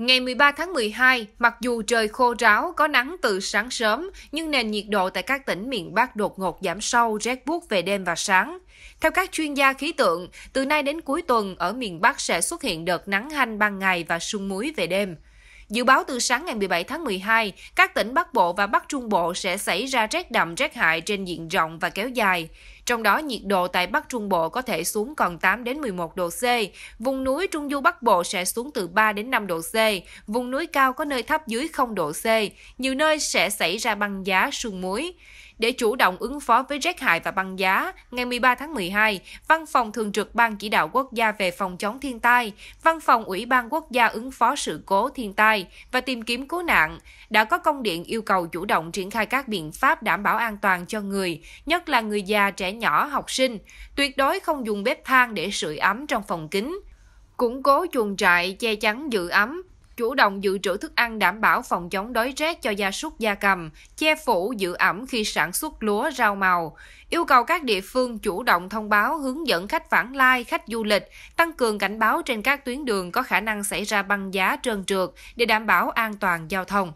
Ngày 13 tháng 12, mặc dù trời khô ráo, có nắng từ sáng sớm, nhưng nền nhiệt độ tại các tỉnh miền Bắc đột ngột giảm sâu, rét buốt về đêm và sáng. Theo các chuyên gia khí tượng, từ nay đến cuối tuần ở miền Bắc sẽ xuất hiện đợt nắng hanh ban ngày và sương muối về đêm. Dự báo từ sáng ngày 17 tháng 12, các tỉnh Bắc Bộ và Bắc Trung Bộ sẽ xảy ra rét đậm rét hại trên diện rộng và kéo dài. Trong đó, nhiệt độ tại Bắc Trung Bộ có thể xuống còn 8 đến 11 độ C, vùng núi Trung du Bắc Bộ sẽ xuống từ 3 đến 5 độ C, vùng núi cao có nơi thấp dưới 0 độ C, nhiều nơi sẽ xảy ra băng giá sương muối. Để chủ động ứng phó với rét hại và băng giá, ngày 13 tháng 12, Văn phòng Thường trực Ban Chỉ đạo Quốc gia về phòng chống thiên tai, Văn phòng Ủy ban Quốc gia ứng phó sự cố thiên tai và tìm kiếm cứu nạn đã có công điện yêu cầu chủ động triển khai các biện pháp đảm bảo an toàn cho người, nhất là người già, trẻ nhỏ, học sinh. Tuyệt đối không dùng bếp than để sưởi ấm trong phòng kính củng cố chuồng trại che chắn giữ ấm, chủ động dự trữ thức ăn đảm bảo phòng chống đói rét cho gia súc gia cầm, che phủ giữ ẩm khi sản xuất lúa rau màu. Yêu cầu các địa phương chủ động thông báo hướng dẫn khách vãng lai, khách du lịch, tăng cường cảnh báo trên các tuyến đường có khả năng xảy ra băng giá trơn trượt để đảm bảo an toàn giao thông.